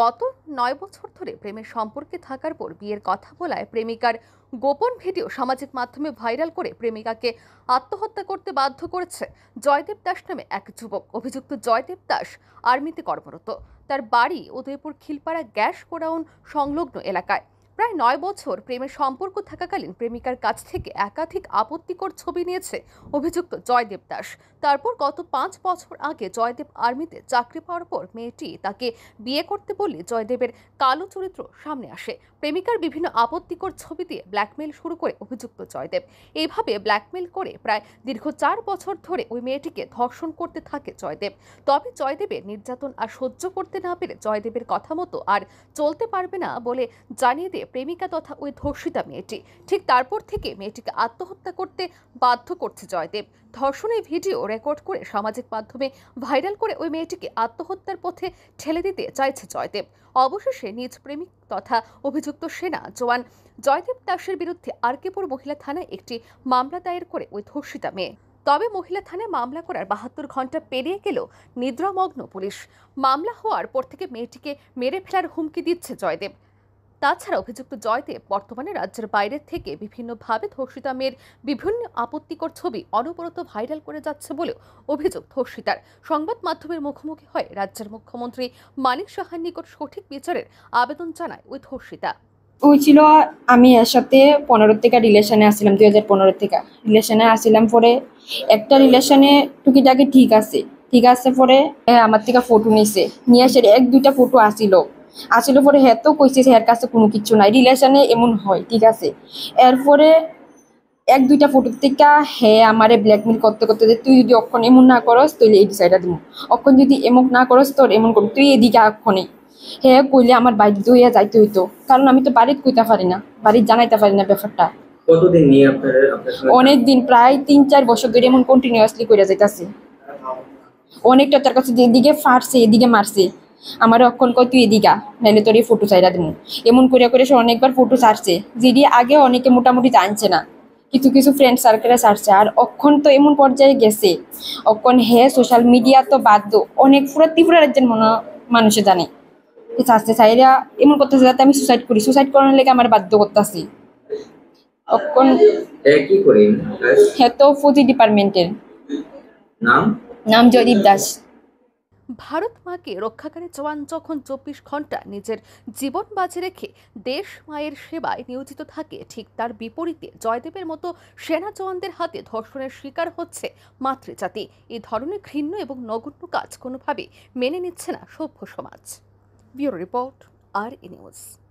গত নয় বছর ধরে প্রেমের সম্পর্কে থাকার পর বিয়ের কথা বলায় প্রেমিকার গোপন ভিডিও সামাজিক মাধ্যমে ভাইরাল করে প্রেমিকাকে আত্মহত্যা করতে বাধ্য করেছে জয়দেব দাস নামে এক যুবক অভিযুক্ত জয়দেব দাস আর্মিতে কর্মরত তার বাড়ি উদয়পুর খিলপাড়া গ্যাস গোডাউন সংলগ্ন এলাকায় প্রায় নয় বছর প্রেমের সম্পর্ক থাকাকালীন প্রেমিকার কাছ থেকে একাধিক আপত্তিকর ছবি নিয়েছে অভিযুক্ত জয়দেব দাস তারপর গত পাঁচ বছর আগে জয়দেব আর্মিতে চাকরি পাওয়ার পর মেয়েটি তাকে বিয়ে করতে বললে জয়দেবের কালো চরিত্র সামনে আসে প্রেমিকার বিভিন্ন আপত্তিকর ছবি দিয়ে ব্ল্যাকমেল শুরু করে অভিযুক্ত জয়দেব এইভাবে ব্ল্যাকমেল করে প্রায় দীর্ঘ চার বছর ধরে ওই মেয়েটিকে ধর্ষণ করতে থাকে জয়দেব তবে জয়দেবের নির্যাতন আর সহ্য করতে না পেরে জয়দেবের কথা মতো আর চলতে পারবে না বলে জানিয়ে দিয়ে প্রেমিকা তথা ওই ধর্ষিতা মেয়েটি ঠিক তারপর থেকে মেয়েটিকে আত্মহত্যা করতে বাধ্য করছে জয়দেব ধর্ষণের ভিডিও রেকর্ড করে সামাজিক মাধ্যমে ভাইরাল করে ওই মেয়েটিকে আত্মহত্যার পথে ঠেলে দিতে চাইছে জয়দেব অবশেষে নিজ প্রেমিক তথা অভিযুক্ত সেনা জওয়ান জয়দেব দাসের বিরুদ্ধে আরকেপুর মহিলা থানায় একটি মামলা দায়ের করে ওই ধর্ষিতা মেয়ে তবে মহিলা থানায় মামলা করার বাহাত্তর ঘন্টা পেরিয়ে গেল নিদ্রামগ্ন পুলিশ মামলা হওয়ার পর থেকে মেয়েটিকে মেরে ফেলার হুমকি দিচ্ছে জয়দেব তাছাড়া অভিযুক্ত জয়দেব বর্তমানে রাজ্যের বাইরে থেকে বিভিন্নভাবে ধর্ষিতা মেয়ের বিভিন্ন আপত্তিকর ছবি অনবরত ভাইরাল করে যাচ্ছে বলেও অভিযোগ ধর্ষিতার সংবাদ মাধ্যমের মুখোমুখি হয়ে রাজ্যের মুখ্যমন্ত্রী মানিক সাহার নিকট সঠিক বিচারের আবেদন জানায় ওই ধর্ষিতা ওই ছিল আমি এর সাথে পনেরো থেকে রিলেশনে আসছিলাম দুই হাজার পনেরো থেকে রিলেশনে আসছিলাম পরে একটা রিলেশনে টুকিটাকি ঠিক আছে ঠিক আছে পরে আমার থেকে ফটো নিছে নিয়ে সে এক দুইটা ফটো আসিল আসলে পরে হ্যাঁ তো কইছে হ্যাঁ কাছে কোনো কিছু নাই রিলেশনে এমন হয় ঠিক আছে এরপরে এক দুইটা ফটো থেকে হ্যাঁ আমারে ব্ল্যাকমেল করতে করতে যে তুই যদি অক্ষণ এমন না করস তুই এই বিষয়টা দিব অক্ষণ যদি এমন না করস তোর এমন করবি তুই এদিকে অক্ষণে হ্যাঁ কইলে আমার বাড়িতে হইয়া যাইতে হইতো কারণ আমি তো বাড়িতে কইতে পারি না বাড়িতে জানাইতে পারি না ব্যাপারটা অনেক দিন প্রায় তিন চার বছর ধরে এমন কন্টিনিউয়াসলি করে যাইতাছে অনেকটা তার কাছে এদিকে ফাটছে এদিকে মারছে আমার অক্ষণ কয় তুই এদিকা নাইলে তোর এই ফটো চাইরা দেবো এমন করিয়া করে সে অনেকবার ফটো ছাড়ছে যেদি আগে অনেকে মোটামুটি জানছে না কিছু কিছু ফ্রেন্ড সার্কেলে ছাড়ছে আর অক্ষণ তো এমন পর্যায়ে গেছে অক্ষণ হে সোশ্যাল মিডিয়া তো বাধ্য অনেক পুরো ত্রিপুরা রাজ্যের মনে মানুষে জানে চাচ্ছে চাইরা এমন করতেছে যাতে আমি সুসাইড করি সুসাইড করার লেগে আমার বাধ্য করতেছি অক্ষণ হ্যাঁ তো ফৌজি ডিপার্টমেন্টের নাম নাম জয়দীপ দাস ভারত মাকে রক্ষাকারী জওয়ান যখন চব্বিশ ঘন্টা নিজের জীবন বাজি রেখে দেশ মায়ের সেবায় নিয়োজিত থাকে ঠিক তার বিপরীতে জয়দেবের মতো সেনা জওয়ানদের হাতে ধর্ষণের শিকার হচ্ছে মাতৃজাতি এ ধরনের ঘৃণ্য এবং নগণ্য কাজ কোনোভাবে মেনে নিচ্ছে না সভ্য সমাজ ব্যুরো রিপোর্ট আর ই নিউজ